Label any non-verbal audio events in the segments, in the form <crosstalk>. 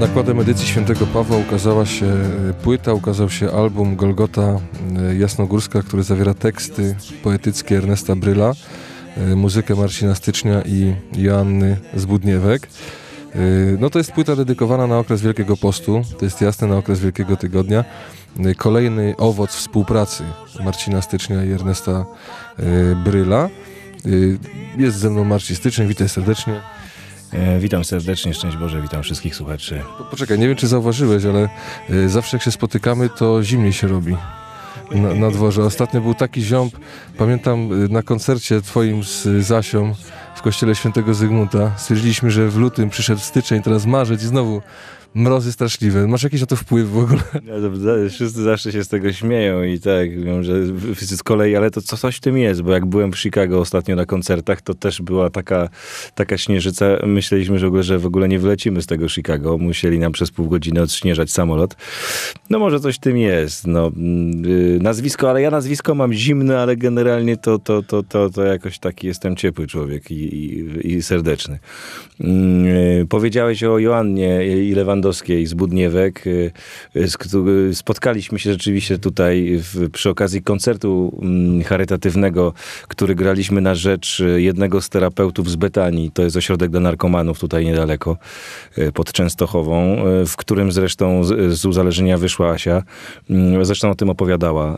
Nakładem edycji Świętego Pawła ukazała się e, płyta, ukazał się album Golgota e, Jasnogórska, który zawiera teksty poetyckie Ernesta Bryla, e, muzykę Marcina Stycznia i Joanny Zbudniewek. No to jest płyta dedykowana na okres Wielkiego Postu, to jest jasne na okres Wielkiego Tygodnia. Kolejny owoc współpracy Marcina Stycznia i Ernesta Bryla. Jest ze mną Marcin Styczeń, witaj serdecznie. E, witam serdecznie, szczęść Boże, witam wszystkich słuchaczy. Poczekaj, nie wiem czy zauważyłeś, ale e, zawsze jak się spotykamy, to zimniej się robi. Na, na dworze. Ostatnio był taki ziąb, pamiętam e, na koncercie twoim z Zasią w kościele świętego Zygmunta. Stwierdziliśmy, że w lutym przyszedł styczeń, teraz marzec i znowu mrozy straszliwe. Masz jakiś na to wpływ w ogóle? Ja to, wszyscy zawsze się z tego śmieją i tak, wiem, że z kolei, ale to coś w tym jest, bo jak byłem w Chicago ostatnio na koncertach, to też była taka, taka śnieżyca. Myśleliśmy, że w ogóle, że w ogóle nie wylecimy z tego Chicago. Musieli nam przez pół godziny odśnieżać samolot. No może coś w tym jest. No, y, nazwisko, ale ja nazwisko mam zimne, ale generalnie to, to, to, to, to jakoś taki jestem ciepły człowiek i, i, i serdeczny. Yy, powiedziałeś o Joannie i Lewan Lewandowskiej z Budniewek. Y, y, y, spotkaliśmy się rzeczywiście tutaj w, przy okazji koncertu mm, charytatywnego, który graliśmy na rzecz jednego z terapeutów z Betanii. To jest ośrodek dla narkomanów tutaj niedaleko, pod Częstochową, w którym zresztą z, z uzależnienia wyszła Asia. Mm, zresztą o tym opowiadała. Mm,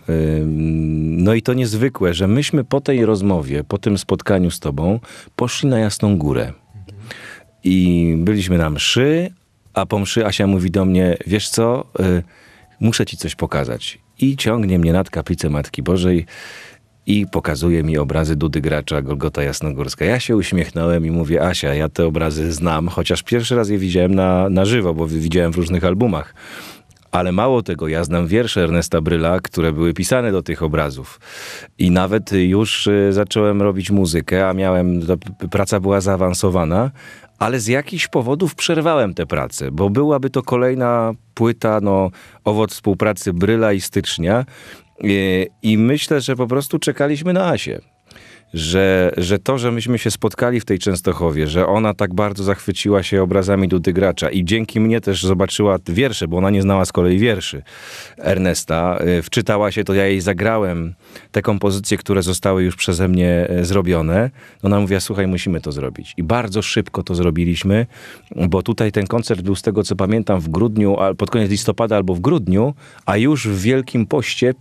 no i to niezwykłe, że myśmy po tej rozmowie, po tym spotkaniu z tobą, poszli na Jasną Górę. I byliśmy na mszy, a po mszy Asia mówi do mnie, wiesz co, y, muszę ci coś pokazać. I ciągnie mnie nad kaplicę Matki Bożej i pokazuje mi obrazy Dudy Gracza, Golgota Jasnogórska. Ja się uśmiechnąłem i mówię, Asia, ja te obrazy znam, chociaż pierwszy raz je widziałem na, na żywo, bo widziałem w różnych albumach. Ale mało tego, ja znam wiersze Ernesta Bryla, które były pisane do tych obrazów. I nawet już y, zacząłem robić muzykę, a miałem, praca była zaawansowana, ale z jakichś powodów przerwałem tę pracę, bo byłaby to kolejna płyta, no, owoc współpracy Bryla i Stycznia. E, I myślę, że po prostu czekaliśmy na Asię że, że to, że myśmy się spotkali w tej Częstochowie, że ona tak bardzo zachwyciła się obrazami Dudy Gracza i dzięki mnie też zobaczyła wiersze, bo ona nie znała z kolei wierszy Ernesta, e, wczytała się, to ja jej zagrałem te kompozycje, które zostały już przeze mnie e, zrobione. Ona mówiła, słuchaj, musimy to zrobić. I bardzo szybko to zrobiliśmy, bo tutaj ten koncert był z tego, co pamiętam, w grudniu, pod koniec listopada albo w grudniu, a już w Wielkim Poście e,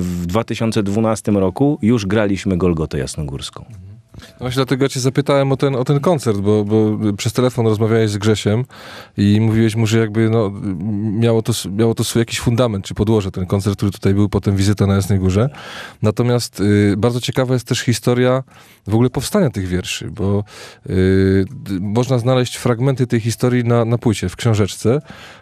w 2012 roku już graliśmy Golgotę Jasną Czarnogórską. No właśnie dlatego cię zapytałem o ten, o ten koncert, bo, bo przez telefon rozmawiałeś z Grzesiem i mówiłeś mu, że jakby no, miało, to, miało to swój jakiś fundament czy podłoże, ten koncert, który tutaj był, potem wizyta na Jasnej Górze. Natomiast y, bardzo ciekawa jest też historia w ogóle powstania tych wierszy, bo y, można znaleźć fragmenty tej historii na, na płycie, w książeczce.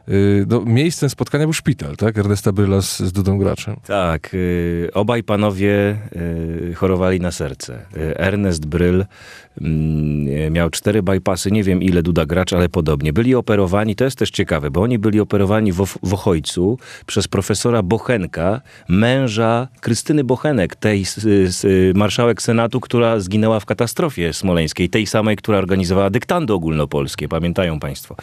Y, no, miejscem spotkania był szpital, tak? Ernesta Bryla z, z Dudą Graczem. Tak, y, obaj panowie y, chorowali na serce. Y, Ernest jest bryl miał cztery bypassy, nie wiem ile Duda Gracz, ale podobnie. Byli operowani, to jest też ciekawe, bo oni byli operowani w, w Ochojcu przez profesora Bochenka, męża Krystyny Bochenek, tej z, z, marszałek Senatu, która zginęła w katastrofie smoleńskiej, tej samej, która organizowała dyktando ogólnopolskie, pamiętają państwo.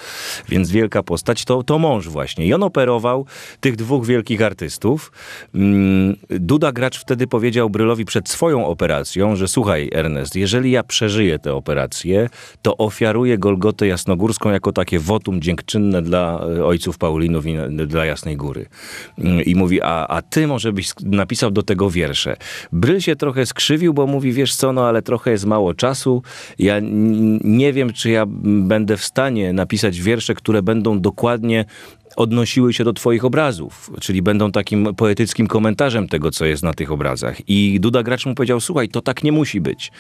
Więc wielka postać to, to mąż właśnie. I on operował tych dwóch wielkich artystów. Mm, Duda Gracz wtedy powiedział Brylowi przed swoją operacją, że słuchaj Ernest, jeżeli ja przeżyję przeżyje tę operację, to ofiaruje Golgotę Jasnogórską jako takie wotum dziękczynne dla e, ojców Paulinów i dla Jasnej Góry. Mm, I mówi, a, a ty może byś napisał do tego wiersze. Bryl się trochę skrzywił, bo mówi, wiesz co, no ale trochę jest mało czasu. Ja nie wiem, czy ja będę w stanie napisać wiersze, które będą dokładnie odnosiły się do twoich obrazów, czyli będą takim poetyckim komentarzem tego, co jest na tych obrazach. I Duda Gracz mu powiedział, słuchaj, to tak nie musi być.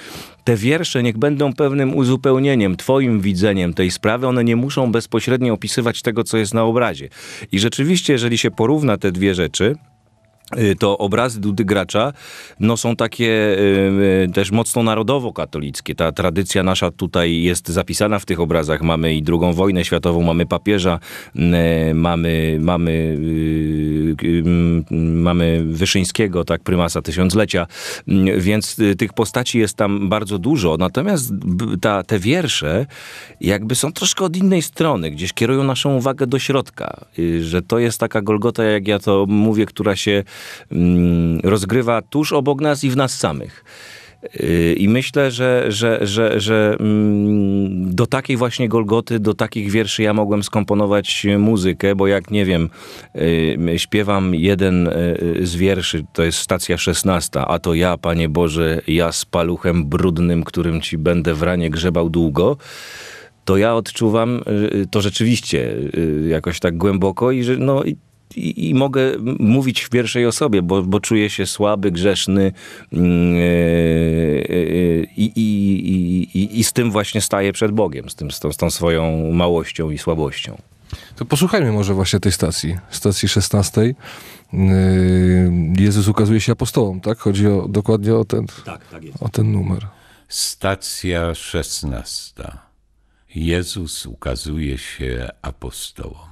Te wiersze niech będą pewnym uzupełnieniem, twoim widzeniem tej sprawy, one nie muszą bezpośrednio opisywać tego, co jest na obrazie. I rzeczywiście, jeżeli się porówna te dwie rzeczy, Y, to obrazy Dudy Gracza no, są takie y, y, też mocno narodowo-katolickie. Ta tradycja nasza tutaj jest zapisana w tych obrazach. Mamy i drugą wojnę światową, mamy papieża, y, mamy, mamy, y, y mm, mamy Wyszyńskiego, tak, prymasa tysiąclecia, więc tych postaci jest tam bardzo dużo. Natomiast ta, te wiersze jakby są troszkę od innej strony, gdzieś kierują naszą uwagę do środka, że to jest taka Golgota, jak ja to mówię, która się Mm, rozgrywa tuż obok nas i w nas samych. Y, I myślę, że, że, że, że mm, do takiej właśnie Golgoty, do takich wierszy ja mogłem skomponować muzykę, bo jak nie wiem, y, śpiewam jeden y, z wierszy, to jest stacja 16, a to ja, Panie Boże, ja z paluchem brudnym, którym Ci będę w ranie grzebał długo to ja odczuwam to rzeczywiście jakoś tak głęboko i, no, i i, i, mogę mówić w pierwszej osobie, bo, bo czuję się słaby, grzeszny mm, e, e, e, i, z tym właśnie staję przed Bogiem, z, tym, z tą, z tą swoją małością i słabością. To posłuchajmy może właśnie tej stacji, stacji 16. Jezus ukazuje się apostołom, tak? Chodzi o, dokładnie o ten, tak, tak o ten numer. Stacja 16. Jezus ukazuje się apostołom.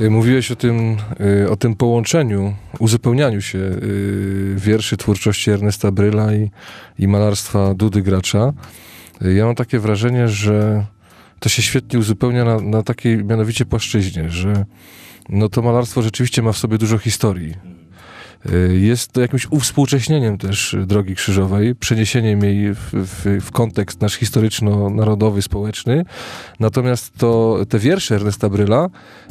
Y, mówiłeś o tym, y, o tym połączeniu, uzupełnianiu się y, wierszy twórczości Ernesta Bryla i, i malarstwa Dudy Gracza. Ja mam takie wrażenie, że to się świetnie uzupełnia na, na takiej mianowicie płaszczyźnie, że no to malarstwo rzeczywiście ma w sobie dużo historii Y, jest to jakimś uwspółcześnieniem też y, drogi krzyżowej, przeniesieniem jej w, w, w kontekst nasz historyczno-narodowy, społeczny. Natomiast to, te wiersze Ernesta Bryla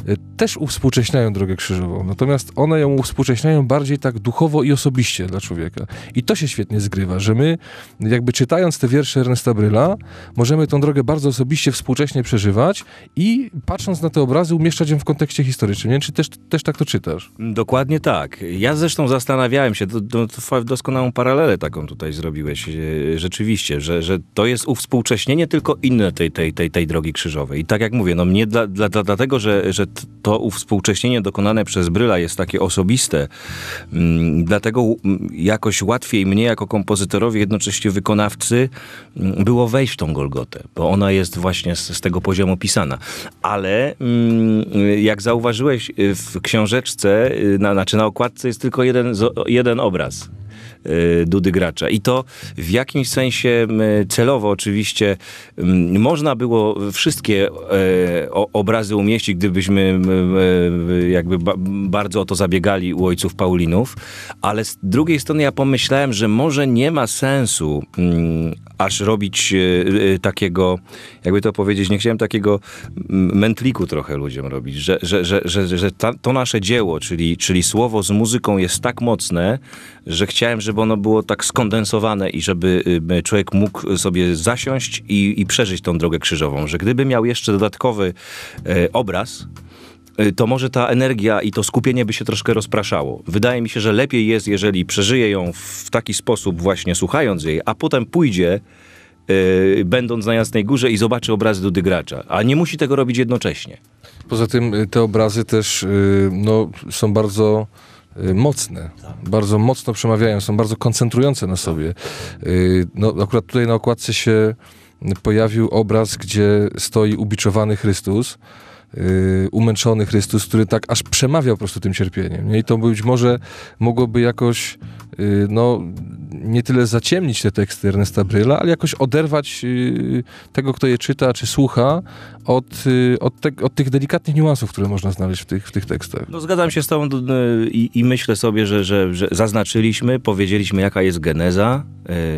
y, też uwspółcześniają drogę krzyżową. Natomiast one ją uwspółcześniają bardziej tak duchowo i osobiście dla człowieka. I to się świetnie zgrywa, że my jakby czytając te wiersze Ernesta Bryla, możemy tą drogę bardzo osobiście, współcześnie przeżywać i patrząc na te obrazy, umieszczać ją w kontekście historycznym. Nie wiem, czy też, też tak to czytasz? Dokładnie tak. Ja zresztą zresztą zastanawiałem się, do, do, doskonałą paralelę taką tutaj zrobiłeś e, rzeczywiście, że, że to jest uwspółcześnienie tylko inne tej, tej, tej, tej drogi krzyżowej. I tak jak mówię, no mnie dla, dla, dlatego, że, że to uwspółcześnienie dokonane przez Bryla jest takie osobiste, mm, dlatego mm, jakoś łatwiej mnie jako kompozytorowi, jednocześnie wykonawcy mm, było wejść w tą Golgotę, bo ona jest właśnie z, z tego poziomu pisana. Ale jak zauważyłeś e, w książeczce, e, na, znaczy na okładce jest tylko jeden, jeden obraz. Y, Dudy Gracza. I to w jakimś sensie celowo oczywiście można było wszystkie e, obrazy umieścić, gdybyśmy e, jakby bardzo o to zabiegali u ojców Paulinów, ale z drugiej strony ja pomyślałem, że może nie ma sensu mm, aż robić e, takiego, jakby to powiedzieć, nie chciałem takiego mętliku trochę ludziom robić, że, że, że, że, to nasze dzieło, czyli, czyli słowo z muzyką jest tak mocne, że chciałem, żeby żeby ono było tak skondensowane i żeby y, y, człowiek mógł sobie zasiąść i, i przeżyć tą drogę krzyżową, że gdyby miał jeszcze dodatkowy e, obraz, y, to może ta energia i to skupienie by się troszkę rozpraszało. Wydaje mi się, że lepiej jest, jeżeli przeżyje ją w taki sposób, właśnie słuchając jej, a potem pójdzie, yy, będąc na Jasnej Górze i zobaczy obrazy Dudy Gracza, a nie musi tego robić jednocześnie. Poza tym te obrazy też yy, no, są bardzo Y, mocne, bardzo mocno przemawiają, są bardzo koncentrujące na sobie. Y, no, akurat tutaj na okładce się pojawił obraz, gdzie stoi ubiczowany Chrystus, y, umęczony Chrystus, który tak aż przemawiał po prostu tym cierpieniem. I to być może mogłoby jakoś no, nie tyle zaciemnić te teksty Ernesta Bryla, ale jakoś oderwać y, tego, kto je czyta czy słucha od, y, od, te, od, tych delikatnych niuansów, które można znaleźć w tych, w tych tekstach. No, zgadzam się z tobą i, i myślę sobie, że, że, że, zaznaczyliśmy, powiedzieliśmy jaka jest geneza,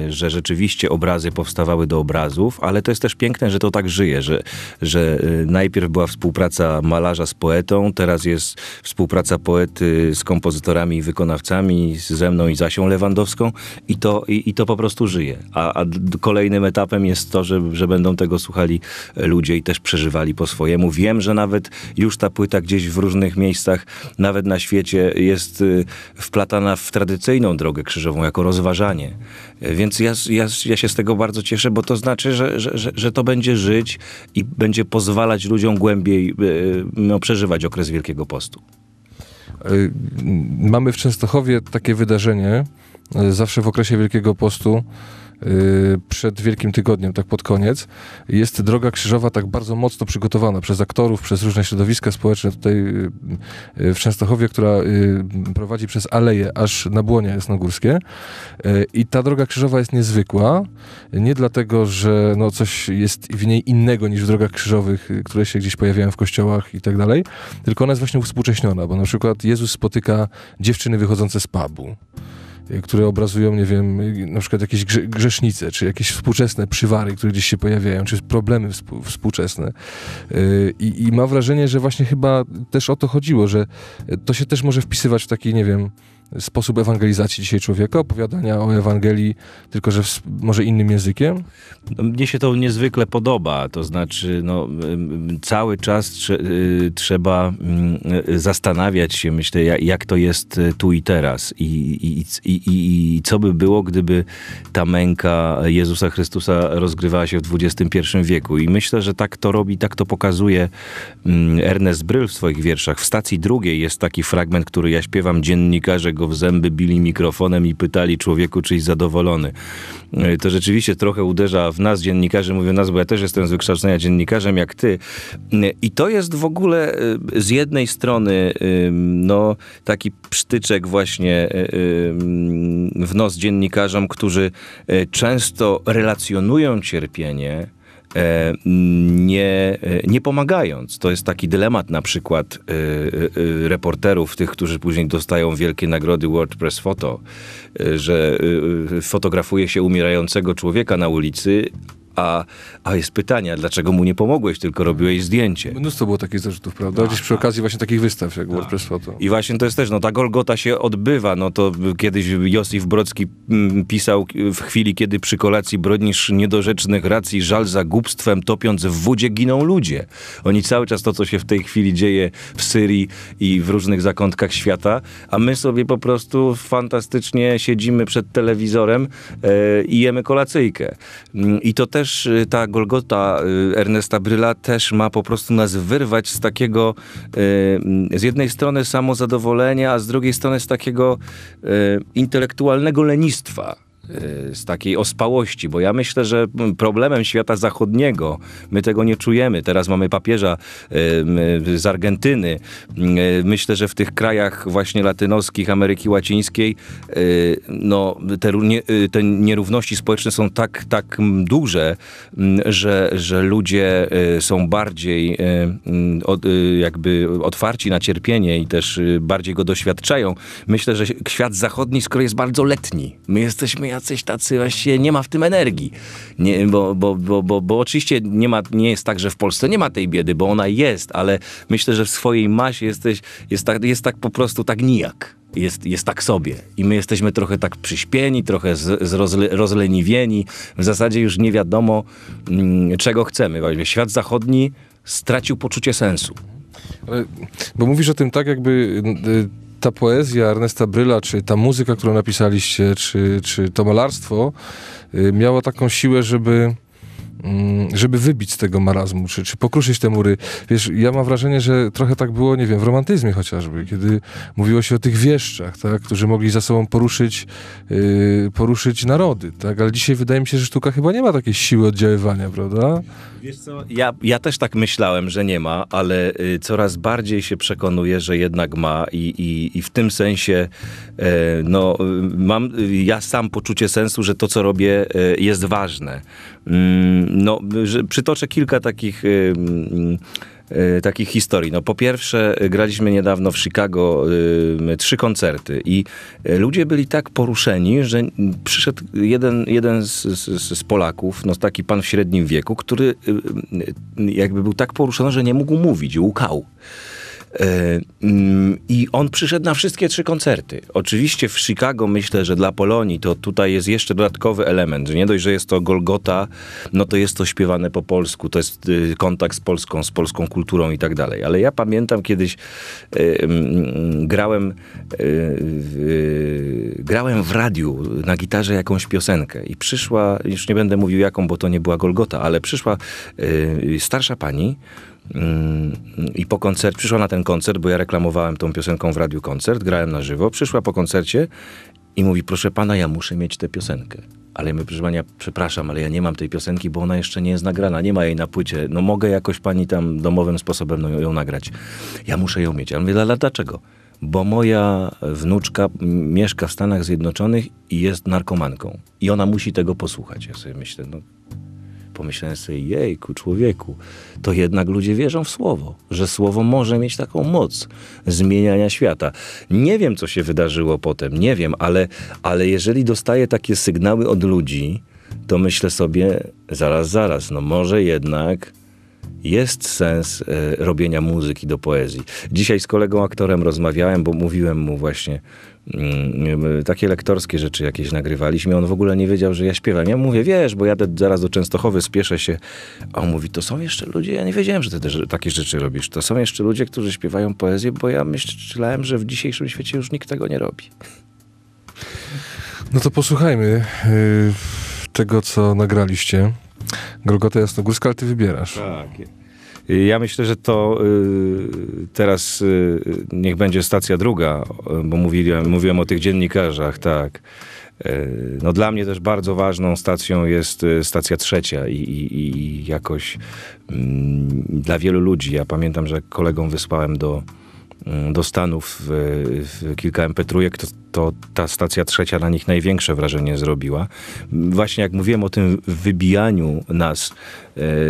y, że rzeczywiście obrazy powstawały do obrazów, ale to jest też piękne, że to tak żyje, że, że najpierw była współpraca malarza z poetą, teraz jest współpraca poety z kompozytorami i wykonawcami, ze mną i Zasią Lewandowską i to, i, i to po prostu żyje. A, a, kolejnym etapem jest to, że, że będą tego słuchali ludzie i też przeżywali po swojemu. Wiem, że nawet już ta płyta gdzieś w różnych miejscach, nawet na świecie, jest y, wplatana w tradycyjną drogę krzyżową jako rozważanie. Więc ja, ja, ja się z tego bardzo cieszę, bo to znaczy, że, że, że, że to będzie żyć i będzie pozwalać ludziom głębiej y, no, przeżywać okres Wielkiego Postu. Mamy w Częstochowie takie wydarzenie, e, zawsze w okresie Wielkiego Postu, Y, przed Wielkim Tygodniem, tak pod koniec, jest Droga Krzyżowa tak bardzo mocno przygotowana przez aktorów, przez różne środowiska społeczne tutaj y, y, w Częstochowie, która prowadzi przez aleje aż na Błonie Jasnogórskie. I ta Droga Krzyżowa jest niezwykła, nie dlatego, że no coś jest w niej innego niż w drogach krzyżowych, które się gdzieś pojawiają w kościołach i tak dalej, tylko ona jest właśnie uwspółcześniona, bo na przykład Jezus spotyka dziewczyny wychodzące z pubu, Y, które obrazują, nie wiem, y, na przykład jakieś grzesznice, czy jakieś współczesne przywary, które gdzieś się pojawiają, czy problemy współczesne. Y, I, I mam wrażenie, że właśnie chyba też o to chodziło, że to się też może wpisywać w taki, nie wiem, sposób ewangelizacji dzisiaj człowieka, opowiadania o Ewangelii, tylko że w, może innym językiem? No, mnie się to niezwykle podoba. To znaczy, no, cały czas trze y, trzeba mm, y, zastanawiać się, myślę, jak to jest y, tu i teraz. I, i, i, I co by było, gdyby ta męka Jezusa Chrystusa rozgrywała się w XXI wieku. I myślę, że tak to robi, tak to pokazuje mm, Ernest Bryl w swoich wierszach. W stacji drugiej jest taki fragment, który ja śpiewam dziennikarze go w zęby bili mikrofonem i pytali człowieku, czy jest zadowolony. E, to rzeczywiście trochę uderza w nas, dziennikarzy, mówię nas, bo ja też jestem z wykształcenia dziennikarzem jak ty. E, I to jest w ogóle e, z jednej strony no, taki psztyczek właśnie w nos dziennikarzom, którzy często relacjonują cierpienie, E, nie, e, nie pomagając. To jest taki dylemat na przykład e, reporterów, tych, którzy później dostają wielkie nagrody WordPress Photo, że fotografuje się umierającego człowieka na ulicy, a, a jest pytanie, dlaczego mu nie pomogłeś, tylko robiłeś zdjęcie. Mnóstwo było takich zarzutów, prawda? Gdzieś przy okazji właśnie takich wystaw, jak tak. WordPress Photo. I właśnie to jest też, no ta Golgota się odbywa, no to kiedyś Josif Brodski mm, pisał w chwili, kiedy przy kolacji bronisz niedorzecznych racji, żal za głupstwem, topiąc w wodzie giną ludzie. Oni cały czas to, co się w tej chwili dzieje w Syrii i w różnych zakątkach świata, a my sobie po prostu fantastycznie siedzimy przed telewizorem yy, i jemy kolacyjkę. Yy, I to też też y, ta Golgota y, Ernesta Bryla też ma po prostu nas wyrwać z takiego y, z jednej strony samozadowolenia, a z drugiej strony z takiego intelektualnego lenistwa. Y, z takiej ospałości, bo ja myślę, że mm, problemem świata zachodniego, my tego nie czujemy. Teraz mamy papieża y, z Argentyny. Y, myślę, że w tych krajach właśnie latynoskich, Ameryki Łacińskiej, no, te, te nierówności społeczne są tak, tak duże, że, że ludzie są bardziej jakby otwarci na cierpienie i też bardziej go doświadczają. Myślę, że świat zachodni skoro jest bardzo letni. My jesteśmy jacyś tacy właściwie nie ma w tym energii. Nie, bo, bo, bo, bo, bo oczywiście nie, ma, nie jest tak, że w Polsce nie ma tej biedy, bo ona jest, ale myślę, że w swojej masie jesteś, jest, tak, jest tak po prostu tak nijak jest, jest tak sobie. I my jesteśmy trochę tak przyśpieni, trochę z, z rozle, rozleniwieni. W zasadzie już nie wiadomo, m, mm, czego chcemy. świat zachodni stracił poczucie sensu. Ale, bo mówisz o tym tak, jakby y, ta poezja Ernesta Bryla, czy ta muzyka, którą napisaliście, czy, czy to malarstwo y, miało taką siłę, żeby Mm, żeby wybić z tego marazmu, czy, czy pokruszyć te mury. Wiesz, ja mam wrażenie, że trochę tak było, nie wiem, w romantyzmie chociażby, kiedy mówiło się o tych wieszczach, tak, którzy mogli za sobą poruszyć, yy, poruszyć narody, tak, ale dzisiaj wydaje mi się, że sztuka chyba nie ma takiej siły oddziaływania, prawda? Wiesz co, ja, ja też tak myślałem, że nie ma, ale y, coraz bardziej się przekonuję, że jednak ma i, i, i w tym sensie e, no, y, no, mam y, ja sam poczucie sensu, że to, co robię y, jest ważne, Mm, no, przytoczę kilka takich y, y, y, takich historii. No, po pierwsze, graliśmy niedawno w Chicago trzy koncerty i ludzie byli tak poruszeni, że przyszedł jeden, jeden z, z, z Polaków, no, taki pan w średnim wieku, który jakby był tak poruszony, że nie mógł mówić, łukał. E, mm, I on przyszedł na wszystkie trzy koncerty. Oczywiście w Chicago myślę, że dla Polonii to tutaj jest jeszcze dodatkowy element, że nie dość, że jest to Golgota, no to jest to śpiewane po polsku, to jest y, kontakt z Polską, z polską kulturą i tak dalej. Ale ja pamiętam kiedyś y, mm, grałem, y, grałem w radiu na gitarze jakąś piosenkę i przyszła, już nie będę mówił jaką, bo to nie była Golgota, ale przyszła starsza pani, Yy, I po koncert przyszła na ten koncert, bo ja reklamowałem tą piosenką w radiu koncert, grałem na żywo. Przyszła po koncercie i mówi: Proszę pana, ja muszę mieć tę piosenkę. Ale ja proszę pani, ja przepraszam, ale ja nie mam tej piosenki, bo ona jeszcze nie jest nagrana, nie ma jej na płycie. No mogę jakoś pani tam domowym sposobem ją, no, ją nagrać. Ja muszę ją mieć. Ja mówię, ale dlaczego? Bo moja wnuczka mieszka w Stanach Zjednoczonych i jest narkomanką. I ona musi tego posłuchać. Ja sobie myślę, no Pomyślałem sobie, jejku, człowieku, to jednak ludzie wierzą w słowo, że słowo może mieć taką moc zmieniania świata. Nie wiem, co się wydarzyło potem, nie wiem, ale, ale jeżeli dostaję takie sygnały od ludzi, to myślę sobie, zaraz, zaraz, no może jednak jest sens e, robienia muzyki do poezji. Dzisiaj z kolegą aktorem rozmawiałem, bo mówiłem mu właśnie mm, e, takie lektorskie rzeczy jakieś nagrywaliśmy. On w ogóle nie wiedział, że ja śpiewam. Ja mówię, wiesz, bo jadę zaraz do Częstochowy, spieszę się. A on mówi, to są jeszcze ludzie, ja nie wiedziałem, że ty też takie rzeczy robisz. To są jeszcze ludzie, którzy śpiewają poezję, bo ja myślałem, że w dzisiejszym świecie już nikt tego nie robi. No to posłuchajmy e, tego, co nagraliście. Golgota Jasnogórska, ale ty wybierasz. Tak. Ja myślę, że to y, teraz y, niech będzie stacja druga, bo mówiłem, mówiłem o tych dziennikarzach, tak. Y, no dla mnie też bardzo ważną stacją jest y, stacja trzecia i, i, i jakoś mm, dla wielu ludzi. Ja pamiętam, że kolegą wysłałem do, Y, do Stanów y, kilka MP3, to, to ta stacja trzecia na nich największe wrażenie zrobiła. Właśnie jak mówiłem o tym wybijaniu nas y,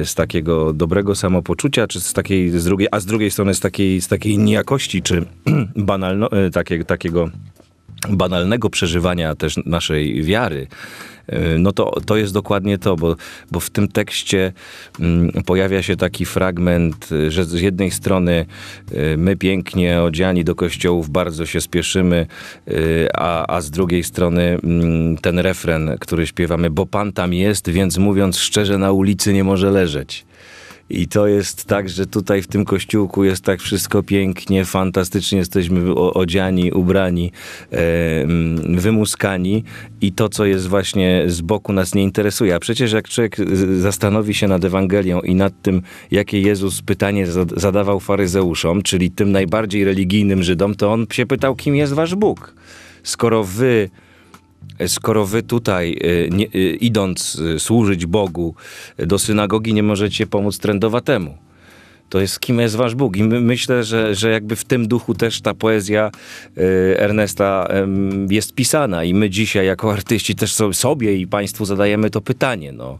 z takiego dobrego samopoczucia, czy z takiej, z drugiej, a z drugiej strony z takiej, z takiej niejakości, czy <clears throat> banalno, takie, takiego banalnego przeżywania też naszej wiary, E, no to, to jest dokładnie to, bo, bo w tym tekście mm, pojawia się taki fragment, e, że z jednej strony e, my pięknie odziani do kościołów bardzo się spieszymy, a, a z drugiej strony mm, ten refren, który śpiewamy, bo Pan tam jest, więc mówiąc szczerze, na ulicy nie może leżeć. I to jest tak, że tutaj w tym kościółku jest tak wszystko pięknie, fantastycznie jesteśmy odziani, ubrani, e, mm, wymuskani i to, co jest właśnie z boku nas nie interesuje. A przecież jak człowiek zastanowi się nad Ewangelią i nad tym, jakie Jezus pytanie zadawał faryzeuszom, czyli tym najbardziej religijnym Żydom, to on się pytał, kim jest wasz Bóg? Skoro wy skoro wy tutaj, y, nie, y, idąc y, służyć Bogu do synagogi, nie możecie pomóc trendowatemu? to jest kim jest wasz Bóg. I my, myślę, że, że jakby w tym duchu też ta poezja y, Ernesta y, jest pisana i my dzisiaj jako artyści też sobie i państwu zadajemy to pytanie. No.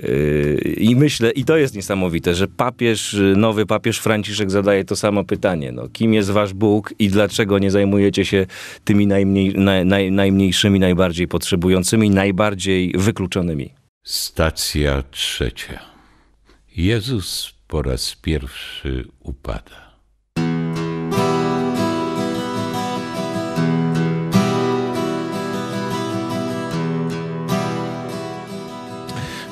Y, I myślę, i to jest niesamowite, że papież, nowy papież Franciszek zadaje to samo pytanie. No. Kim jest wasz Bóg i dlaczego nie zajmujecie się tymi najmniej, naj, naj, najmniejszymi, najbardziej potrzebującymi, najbardziej wykluczonymi? Stacja trzecia. Jezus po raz pierwszy upada.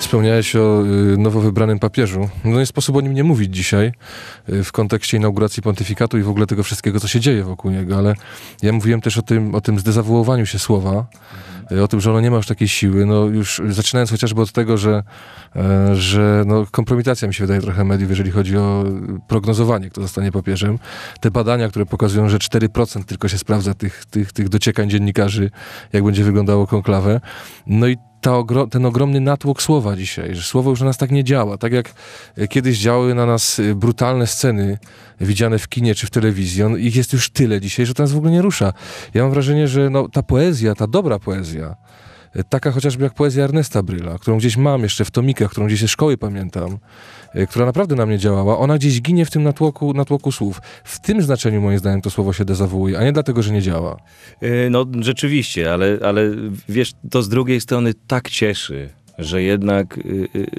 Wspomniałeś o y, nowo wybranym papieżu. No nie sposób o nim nie mówić dzisiaj y, w kontekście inauguracji pontyfikatu i w ogóle tego wszystkiego, co się dzieje wokół niego, ale ja mówiłem też o tym, o tym zdezawuowaniu się słowa, y, o tym, że ono nie ma już takiej siły. No już zaczynając chociażby od tego, że, e, że no kompromitacja mi się wydaje trochę mediów, jeżeli chodzi o prognozowanie, kto zostanie papieżem. Te badania, które pokazują, że 4% tylko się sprawdza tych, tych, tych dociekań dziennikarzy, jak będzie wyglądało konklawę. No i ta ogro, ten ogromny natłok słowa dzisiaj, że słowo już na nas tak nie działa. Tak jak e, kiedyś działały na nas e, brutalne sceny widziane w kinie czy w telewizji, on, ich jest już tyle dzisiaj, że to nas w ogóle nie rusza. Ja mam wrażenie, że no, ta poezja, ta dobra poezja, e, taka chociażby jak poezja Ernesta Bryla, którą gdzieś mam jeszcze w tomikach, którą gdzieś ze szkoły pamiętam, E, która naprawdę na mnie działała, ona gdzieś ginie w tym natłoku, natłoku słów. W tym znaczeniu, moim zdaniem, to słowo się dezawuje, a nie dlatego, że nie działa. E, no, rzeczywiście, ale, ale wiesz, to z drugiej strony tak cieszy, że jednak, e,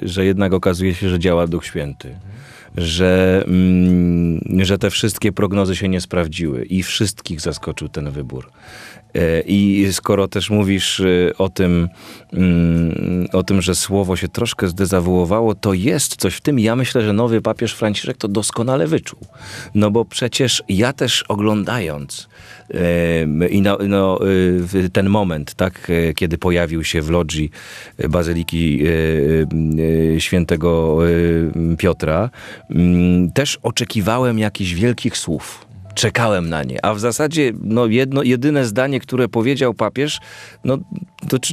że jednak okazuje się, że działa Duch Święty że, mm, że te wszystkie prognozy się nie sprawdziły i wszystkich zaskoczył ten wybór. E, I skoro też mówisz e, o tym, mm, o tym, że słowo się troszkę zdezawuowało, to jest coś w tym. Ja myślę, że nowy papież Franciszek to doskonale wyczuł. No bo przecież ja też oglądając e, i no, no, ten moment, tak, kiedy pojawił się w lodzi Bazyliki Świętego Piotra, mm, też oczekiwałem jakichś wielkich słów czekałem na nie. A w zasadzie no, jedno, jedyne zdanie, które powiedział papież, no,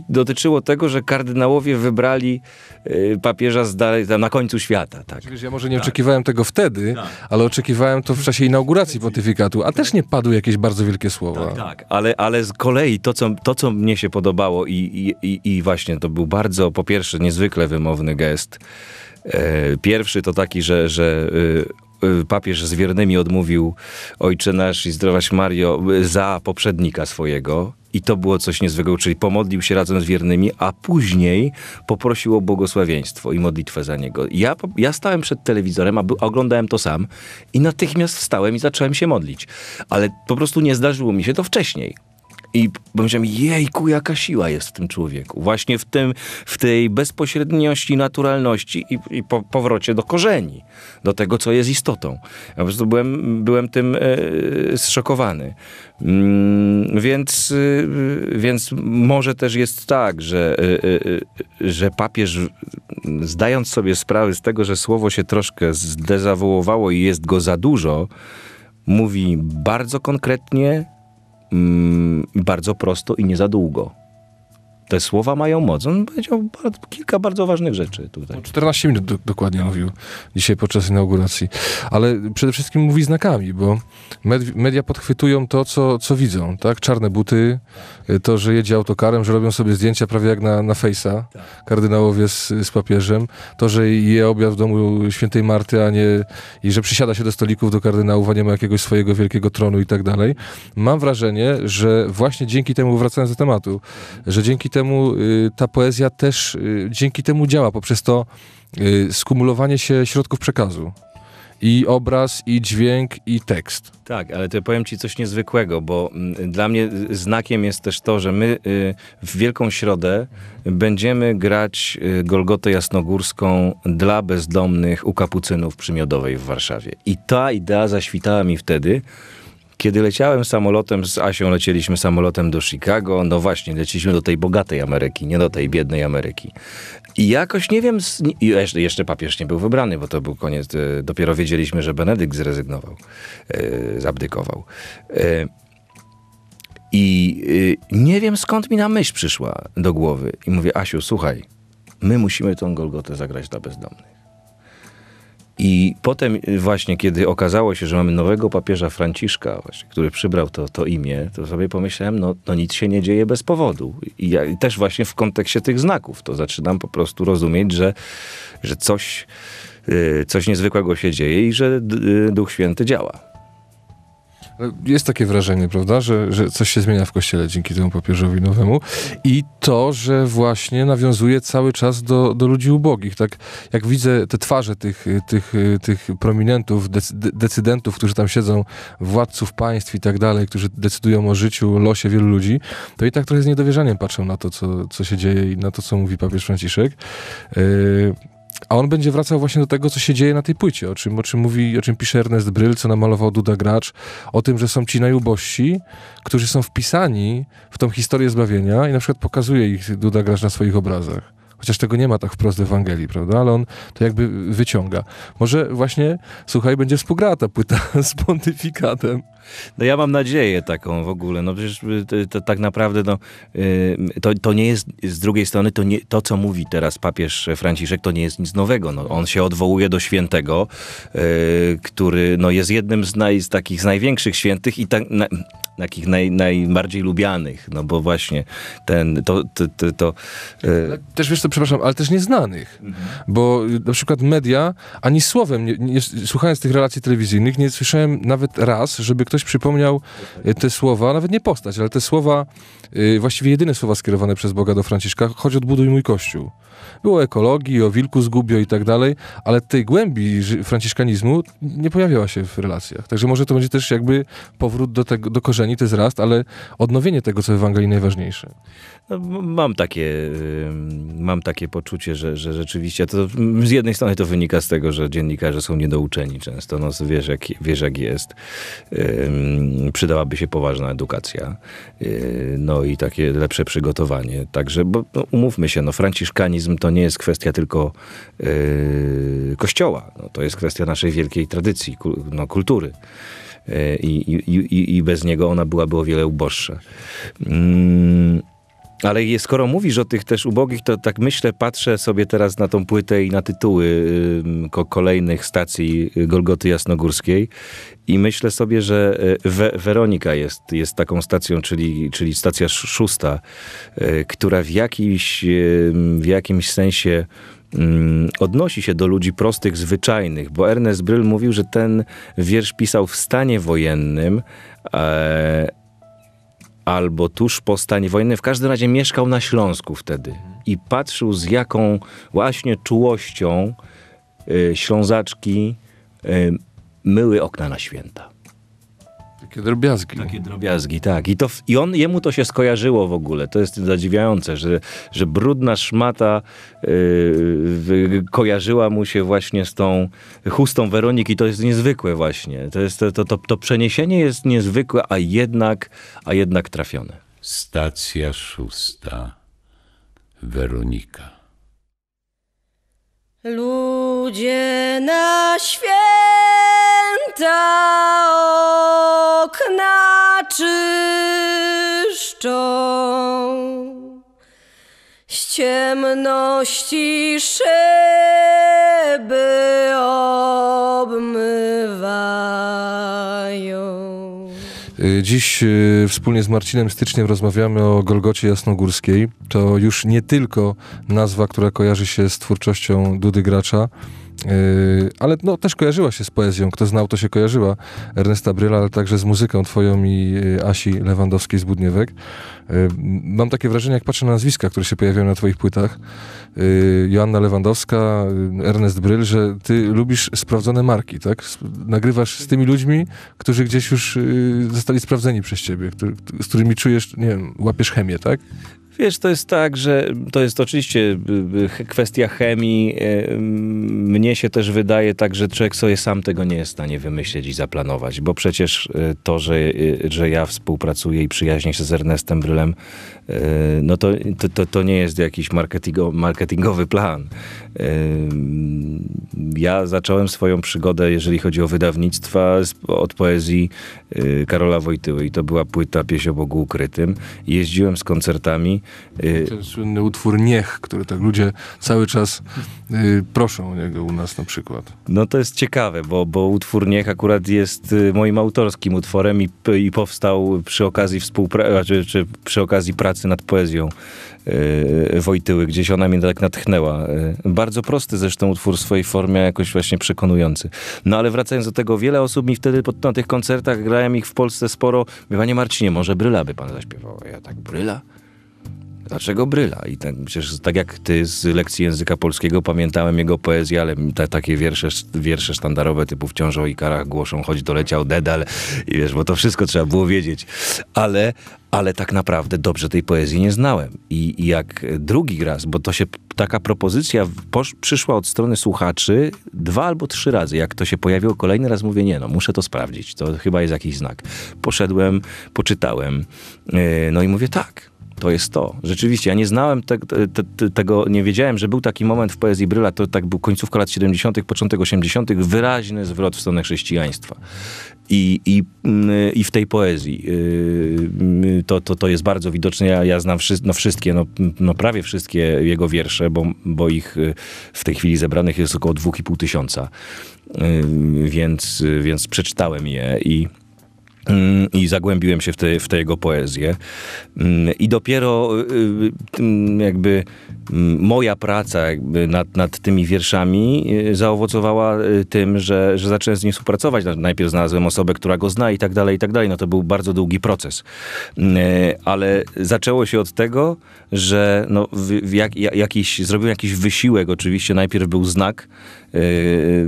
dotyczyło tego, że kardynałowie wybrali y, papieża z dalej, na końcu świata. Tak. ja może nie tak. oczekiwałem tego wtedy, tak. ale oczekiwałem to w czasie inauguracji pontyfikatu, a też nie padły jakieś bardzo wielkie słowa. Tak, tak. Ale, ale z kolei to co, to, co mnie się podobało i, i, i właśnie to był bardzo, po pierwsze, niezwykle wymowny gest, e, Pierwszy to taki, że, że y, Y, papież z wiernymi odmówił Ojcze Nasz i Zdrowaś Mario y, za poprzednika swojego. I to było coś niezwykłego, czyli pomodlił się razem z wiernymi, a później poprosił o błogosławieństwo i modlitwę za niego. Ja, ja stałem przed telewizorem, a oglądałem to sam i natychmiast wstałem i zacząłem się modlić. Ale po prostu nie zdarzyło mi się to wcześniej. I pomyślałem, jejku, jaka siła jest w tym człowieku. Właśnie w, tym, w tej bezpośredniości, naturalności i, i po, powrocie do korzeni, do tego, co jest istotą. Ja po prostu byłem, byłem tym yy, zszokowany. Yy, więc, yy, więc może też jest tak, że, y, y, y, że papież, zdając sobie sprawę z tego, że słowo się troszkę zdezawołowało i jest go za dużo, mówi bardzo konkretnie, Mm, bardzo prosto i nie za długo te słowa mają moc. On powiedział bardzo, kilka bardzo ważnych rzeczy tutaj. 14 no, minut do, dokładnie tak. mówił dzisiaj podczas inauguracji. Ale przede wszystkim mówi znakami, bo med, media podchwytują to, co, co widzą. Tak? Czarne buty, y, to, że jedzie autokarem, że robią sobie zdjęcia prawie jak na, na fejsa tak. kardynałowie z, z papieżem, to, że je obiad w domu świętej Marty, a nie i że przysiada się do stolików do kardynałów, a nie ma jakiegoś swojego wielkiego tronu i tak dalej. Mam wrażenie, że właśnie dzięki temu, wracając do tematu, że dzięki temu y, ta poezja też y, dzięki temu działa, poprzez to y, skumulowanie się środków przekazu. I obraz, i dźwięk, i tekst. Tak, ale to powiem ci coś niezwykłego, bo mm, dla mnie znakiem jest też to, że my w Wielką Środę będziemy grać Golgotę Jasnogórską dla bezdomnych u kapucynów Przymiodowej w Warszawie. I ta idea zaświtała mi wtedy, kiedy leciałem samolotem z Asią, lecieliśmy samolotem do Chicago, no właśnie, leciliśmy do tej bogatej Ameryki, nie do tej biednej Ameryki. I jakoś nie wiem, jeszcze papież nie był wybrany, bo to był koniec, e, dopiero wiedzieliśmy, że Benedykt zrezygnował, e, zabdykował. E, I y, nie wiem skąd mi na myśl przyszła do głowy. I mówię, Asiu, słuchaj, my musimy tą Golgotę zagrać dla bezdomnych. I potem y, właśnie, kiedy okazało się, że mamy nowego papieża Franciszka, właśnie, który przybrał to, to imię, to sobie pomyślałem, no, no nic się nie dzieje bez powodu. I ja i też właśnie w kontekście tych znaków to zaczynam po prostu rozumieć, że, że coś, y, coś niezwykłego się dzieje i że y, Duch Święty działa. Jest takie wrażenie, prawda, że, że coś się zmienia w kościele dzięki temu papieżowi nowemu i to, że właśnie nawiązuje cały czas do, do ludzi ubogich. Tak jak widzę te twarze tych, tych, tych prominentów, decydentów, którzy tam siedzą, władców państw i tak dalej, którzy decydują o życiu, losie wielu ludzi, to i tak trochę z niedowierzaniem patrzę na to, co, co się dzieje i na to, co mówi papież Franciszek. Yy, a on będzie wracał właśnie do tego, co się dzieje na tej płycie, o czym, o czym mówi, o czym pisze Ernest Bryl, co namalował Duda Gracz, o tym, że są ci najubożsi, którzy są wpisani w tą historię zbawienia i na przykład pokazuje ich Duda Gracz na swoich obrazach. Chociaż tego nie ma tak wprost w Ewangelii, prawda? Ale on to jakby wyciąga. Może właśnie, słuchaj, będzie współgrała ta płyta <laughs> z pontyfikatem. No ja mam nadzieję taką w ogóle. No przecież y, to, to tak naprawdę no, y, to, to nie jest, z drugiej strony, to, nie, to co mówi teraz papież Franciszek, to nie jest nic nowego. No, on się odwołuje do świętego, y, który no, jest jednym z, naj, z takich z największych świętych i tak, na, takich naj, najbardziej lubianych, no bo właśnie ten, to... to, to, to yy. Też wiesz co, przepraszam, ale też nieznanych, mhm. bo na przykład media ani słowem, nie, nie, słuchając tych relacji telewizyjnych, nie słyszałem nawet raz, żeby ktoś przypomniał te słowa, nawet nie postać, ale te słowa Y, właściwie jedyne słowa skierowane przez Boga do Franciszka, choć odbuduj mój kościół. Było o ekologii, o wilku zgubio i tak dalej, ale tej głębi franciszkanizmu nie pojawiała się w relacjach. Także może to będzie też jakby powrót do, tego, do korzeni, to jest rast, ale odnowienie tego, co w Ewangelii najważniejsze. No, mam takie, mam takie poczucie, że, że rzeczywiście to z jednej strony to wynika z tego, że dziennikarze są niedouczeni często, no wiesz jak, wiesz jak jest. przydałaby się poważna edukacja, yy, no i takie lepsze przygotowanie. Także, bo no, umówmy się, no franciszkanizm to nie jest kwestia tylko yy, kościoła, no, to jest kwestia naszej wielkiej tradycji, no, kultury. Yy, I, i, i, bez niego ona byłaby o wiele uboższa. Mm ale skoro mówisz o tych też ubogich, to tak myślę, patrzę sobie teraz na tą płytę i na tytuły kolejnych stacji y, Golgoty Jasnogórskiej i myślę sobie, że y, We Weronika jest, jest taką stacją, czyli, czyli stacja szósta, y, która w jakimś, w jakimś sensie odnosi się do ludzi prostych, zwyczajnych, bo Ernest Bryl mówił, że ten wiersz pisał w stanie wojennym, e, albo tuż po stanie wojny. w każdym razie mieszkał na Śląsku wtedy i patrzył z jaką właśnie czułością y, ślązaczki y, myły okna na święta. Takie drobiazgi. Takie drobiazgi, tak. I, to, i on, jemu to się skojarzyło w ogóle. To jest zadziwiające, że, że brudna szmata yy, kojarzyła mu się właśnie z tą chustą Weroniki. To jest niezwykłe właśnie. To, jest, to, to, to przeniesienie jest niezwykłe, a jednak, a jednak trafione. Stacja szósta. Weronika. Ludzie na świecie święta okna czyszczą, z ciemności szyby obmywają. Y, Dziś y, wspólnie z Marcinem Styczniem rozmawiamy o Golgocie Jasnogórskiej. To już nie tylko nazwa, która kojarzy się z twórczością Dudy Gracza, Yy, ale no, też kojarzyła się z poezją. Kto znał, to się kojarzyła. Ernesta Bryla, ale także z muzyką twoją i y, Asi Lewandowskiej z Budniewek. Yy, mam takie wrażenie, jak patrzę na nazwiska, które się pojawiają na twoich płytach. Yy, Joanna Lewandowska, Ernest Bryl, że ty lubisz sprawdzone marki, tak? Nagrywasz z tymi ludźmi, którzy gdzieś już zostali sprawdzeni przez ciebie, z którymi czujesz, nie wiem, łapiesz chemię, tak? Wiesz, to jest tak, że to jest oczywiście y, y, kwestia chemii. Y, mm, mnie się też wydaje tak, że człowiek sobie sam tego nie jest w stanie wymyśleć i zaplanować, bo przecież to, że, że ja współpracuję i przyjaźnię się z Ernestem Brylem, no to, to, to nie jest jakiś marketingo, marketingowy plan. Mm, ja zacząłem swoją przygodę, jeżeli chodzi o wydawnictwa, od poezji Karola Wojtyły i to była płyta Pieśń o Bogu Ukrytym. Jeździłem z koncertami Y, Ten słynny utwór Niech, który tak ludzie cały czas y, proszą o niego u nas na przykład. No to jest ciekawe, bo, bo utwór Niech akurat jest y, moim autorskim utworem i, i powstał przy okazji współpracy, czy, znaczy, czy przy okazji pracy nad poezją Wojtyły. Gdzieś ona mnie tak natchnęła. Bardzo prosty zresztą utwór w swojej formie, jakoś właśnie przekonujący. No ale wracając do tego, wiele osób mi wtedy pod, na tych koncertach, grałem ich w Polsce sporo, mówię, panie Marcinie, może Bryla by pan zaśpiewał. Ja tak, Bryla? Dlaczego Bryla? I tak, przecież tak jak ty z lekcji języka polskiego pamiętałem jego poezję, ale te, takie wiersze, wiersze sztandarowe typu Wciąż o Ikarach głoszą, choć doleciał dedal i wiesz, bo to wszystko trzeba było wiedzieć. Ale, ale tak naprawdę dobrze tej poezji nie znałem. I, i jak drugi raz, bo to się taka propozycja posz, przyszła od strony słuchaczy dwa albo trzy razy. Jak to się pojawiło kolejny raz, mówię, nie no, muszę to sprawdzić. To chyba jest jakiś znak. Poszedłem, poczytałem, yy, no i mówię tak to jest to. Rzeczywiście, ja nie znałem te, te, te, tego, nie wiedziałem, że był taki moment w poezji Bryla, to tak był końcówka lat 70., początek 80., wyraźny zwrot w stronę chrześcijaństwa. I, i, mm, i w tej poezji yy, mm, to, to, to jest bardzo widoczne. Ja, ja znam wszy, no wszystkie, no, no prawie wszystkie jego wiersze, bo, bo ich yy, w tej chwili zebranych jest około 2,5 tysiąca. Yy, więc, więc przeczytałem je i tak. Mm, i zagłębiłem się w tę w te jego poezję. Mm, I dopiero y, y, jakby mm, moja praca jakby nad, nad tymi wierszami y, zaowocowała tym, że, że zacząłem z nim współpracować. Najpierw znalazłem osobę, która go zna i tak dalej, i tak dalej. No to był bardzo długi proces. Ale zaczęło się od tego, że no, w, jak, jakiś, zrobiłem jakiś wysiłek. Oczywiście najpierw był znak, yy,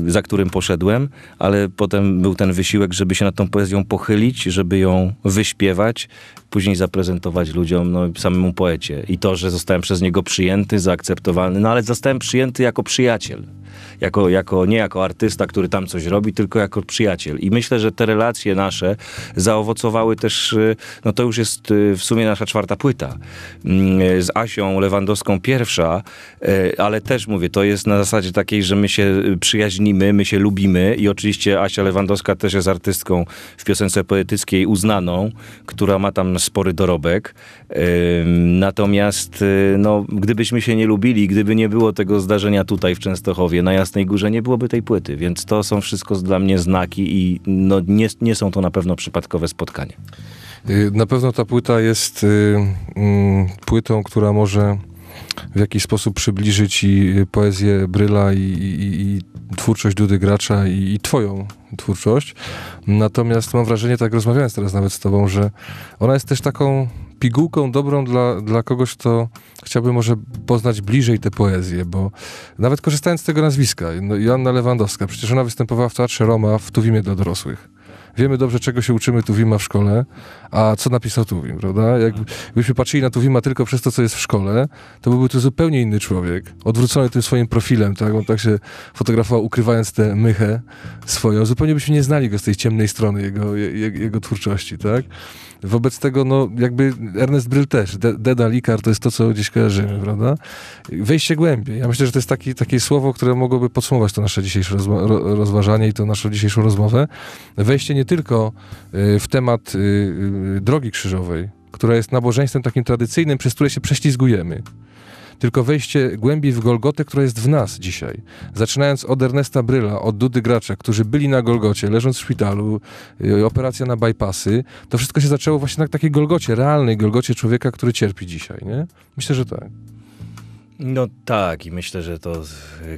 za którym poszedłem, ale potem był ten wysiłek, żeby się nad tą poezją pochylić, żeby ją wyśpiewać, później zaprezentować ludziom, no samemu poecie. I to, że zostałem przez niego przyjęty, zaakceptowany, no ale zostałem przyjęty jako przyjaciel jako, jako, nie jako artysta, który tam coś robi, tylko jako przyjaciel. I myślę, że te relacje nasze zaowocowały też, y, no to już jest y, w sumie nasza czwarta płyta. Mm, y, z Asią Lewandowską pierwsza, ale też mówię, to jest na zasadzie takiej, że my się przyjaźnimy, my się lubimy i oczywiście Asia Lewandowska też jest artystką w piosence poetyckiej uznaną, która ma tam spory dorobek. Natomiast no, gdybyśmy się nie lubili, gdyby nie było tego zdarzenia tutaj w Częstochowie, na Jasnej Górze nie byłoby tej płyty, więc to są wszystko dla mnie znaki i no nie, nie są to na pewno przypadkowe spotkania. Y, na pewno ta płyta jest y, y, płytą, która może w jakiś sposób przybliżyć i y, poezję Bryla i, i, i twórczość Dudy Gracza i, i, twoją twórczość. Natomiast mam wrażenie, tak rozmawiając teraz nawet z tobą, że ona jest też taką pigułką dobrą dla, dla kogoś, kto chciałby może poznać bliżej tę poezję, bo nawet korzystając z tego nazwiska, no, Joanna Lewandowska, przecież ona występowała w Teatrze Roma w Tuwimie dla dorosłych wiemy dobrze, czego się uczymy Tuwima w szkole, a co napisał Tuwim, prawda? Jakbyśmy patrzyli na Tuwima tylko przez to, co jest w szkole, to byłby to zupełnie inny człowiek, odwrócony tym swoim profilem, tak? On tak się fotografował, ukrywając tę mychę swoją. Zupełnie byśmy nie znali go z tej ciemnej strony jego, jego, jego twórczości, tak? Wobec tego, no, jakby Ernest Bryl też, De Deda Likar to jest to, co gdzieś kojarzymy, tak. prawda? Wejście głębiej. Ja myślę, że to jest taki, takie słowo, które mogłoby podsumować to nasze dzisiejsze rozważanie i to naszą dzisiejszą rozmowę. Wejście nie nie tylko y, w temat y, y, drogi krzyżowej, która jest nabożeństwem takim tradycyjnym, przez które się prześlizgujemy tylko wejście głębiej w Golgotę, która jest w nas dzisiaj. Zaczynając od Ernesta Bryla, od Dudy Gracza, którzy byli na Golgocie, leżąc w szpitalu, operacja na bypassy, to wszystko się zaczęło właśnie na takiej Golgocie, realnej Golgocie człowieka, który cierpi dzisiaj, nie? Myślę, że tak. No tak, i myślę, że to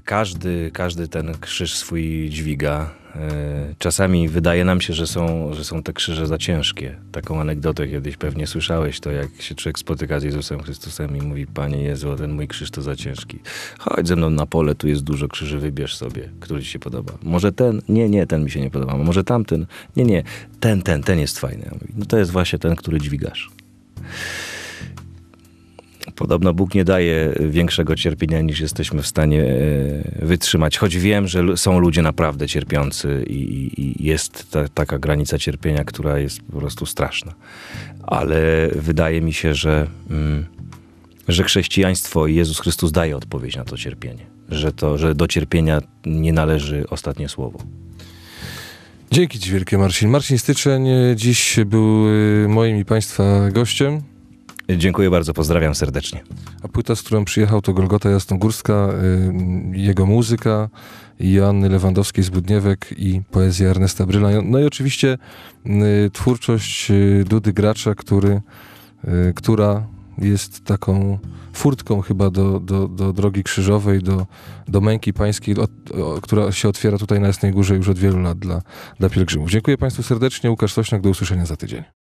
każdy, każdy ten krzyż swój dźwiga. E, czasami wydaje nam się, że są, że są te krzyże za ciężkie. Taką anegdotę kiedyś pewnie słyszałeś, to jak się człowiek spotyka z Jezusem Chrystusem i mówi, Panie Jezu, ten mój krzyż to za ciężki. Chodź ze mną na pole, tu jest dużo krzyży, wybierz sobie, który ci się podoba. Może ten? Nie, nie, ten mi się nie podoba. Może tamten? Nie, nie, ten, ten, ten jest fajny. no to jest właśnie ten, który dźwigasz. Podobno Bóg nie daje większego cierpienia niż jesteśmy w stanie e, wytrzymać. Choć wiem, że są ludzie naprawdę cierpiący i, i jest ta, taka granica cierpienia, która jest po prostu straszna. Ale wydaje mi się, że, mm, że chrześcijaństwo i Jezus Chrystus daje odpowiedź na to cierpienie. Że, to, że do cierpienia nie należy ostatnie słowo. Dzięki Ci wielkie, Marcin. Marcin Styczeń e, dziś był e, moim i Państwa gościem. Dziękuję bardzo, pozdrawiam serdecznie. A płyta, z którą przyjechał, to Golgota Jasnogórska, y, jego muzyka, Joanny Lewandowskiej z Budniewek i poezja Ernesta Bryla. No, no i oczywiście y, twórczość y, Dudy Gracza, który, która jest taką furtką chyba do, do, do drogi krzyżowej, do, do męki pańskiej, o, która się otwiera tutaj na Jasnej Górze już od wielu lat dla, dla pielgrzymów. Dziękuję Państwu serdecznie. Łukasz Sośniak, do usłyszenia za tydzień.